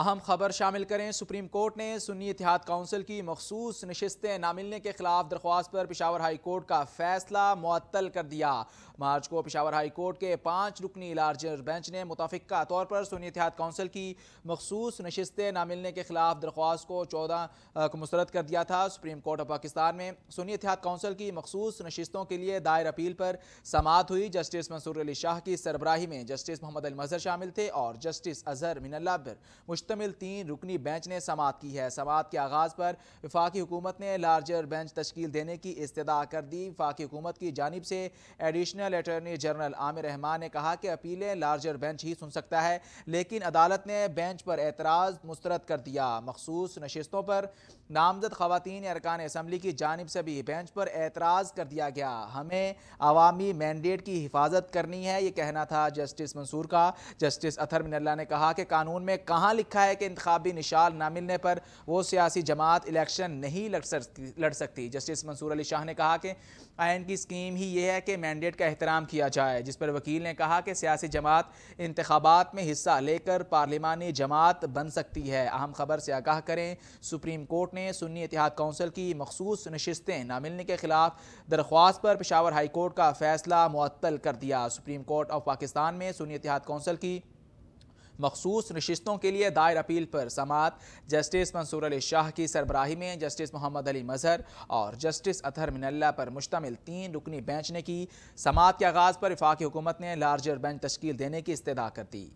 अहम खबर शामिल करें सुप्रीम कोर्ट ने सुन्नी इतिहाद काउंसिल की मखसूस नशस्तें ना मिलने के खिलाफ दरख्वास्त पर पिशावर हाई कोर्ट का फैसला मअतल कर दिया मार्च को पिशावर हाई कोर्ट के पाँच रुकनी लार्जर बेंच ने मुतफ़ा तौर पर सुन्नी इतिहाद काउंसिल की मखसूस नशस्तें ना मिलने के खिलाफ दरख्वास्त को चौदह को मुस्रद कर दिया था सुप्रीम कोर्ट ऑफ पाकिस्तान में सुन्नी इतिहाद काउंसिल की मखसूस नशस्तों के लिए दायर अपील पर समात हुई जस्टिस मंसूर अली शाह की सरबराही में जस्टिस मोहम्मद अल मजहर शामिल थे और जस्टिस अजहर मिनल्ला मुश्तमिल तीन रुकनी बेंच ने समात की है समात के आगाज़ पर वफाकी हुकूमत ने लार्जर बेंच तश्कील देने की इस्तः कर दी वफाकी हुकूमत की जानब से additional attorney general Aamir Rehman ने कहा कि अपीलें लार्जर बेंच ही सुन सकता है लेकिन अदालत ने बेंच पर एतराज़ मुस्रद कर दिया मखसूस नशस्तों पर नामजद खातन अरकान इसम्बली की जानब से भी बेंच पर एतराज़ कर दिया गया हमें अवामी मैंडेट की हिफाजत करनी है ये कहना था जस्टिस मंसूर का जस्टिस अथर मिनल्ला ने कहा कि कानून में कहाँ लिखा लिखा है कि इंतबी निशान ना मिलने पर वो सियासी जमात इलेक्शन नहीं लड़ सकती लड़ सकती जस्टिस मंसूर अली शाह ने कहा कि आयन की स्कीम ही ये है कि मैंडेट का एहतराम किया जाए जिस पर वकील ने कहा कि सियासी जमात इंतबात में हिस्सा लेकर पार्लिमानी जमात बन सकती है अहम खबर से आगाह करें सुप्रीम कोर्ट ने सुन्नी इतिहाद कौंसिल की मखसूस नशस्तें ना मिलने के खिलाफ दरख्वास्त पर पिशावर हाईकोर्ट का फैसला मअतल कर दिया सुप्रीम कोर्ट ऑफ पाकिस्तान में सुन्नी इतिहाद कौंसिल की मखसूस नशस्तों के लिए दायर अपील पर समात जस्टिस मंसूर अली शाह की सरबराही में जस्टिस मोहम्मद अली मजहर और जस्टिस अतहर मिनल्ला पर मुश्तमिल तीन रुकनी बेंच ने की समात के आगाज़ पर वफाकी हुकूमत ने लार्जर बेंच तश्कील देने की इस्तः कर दी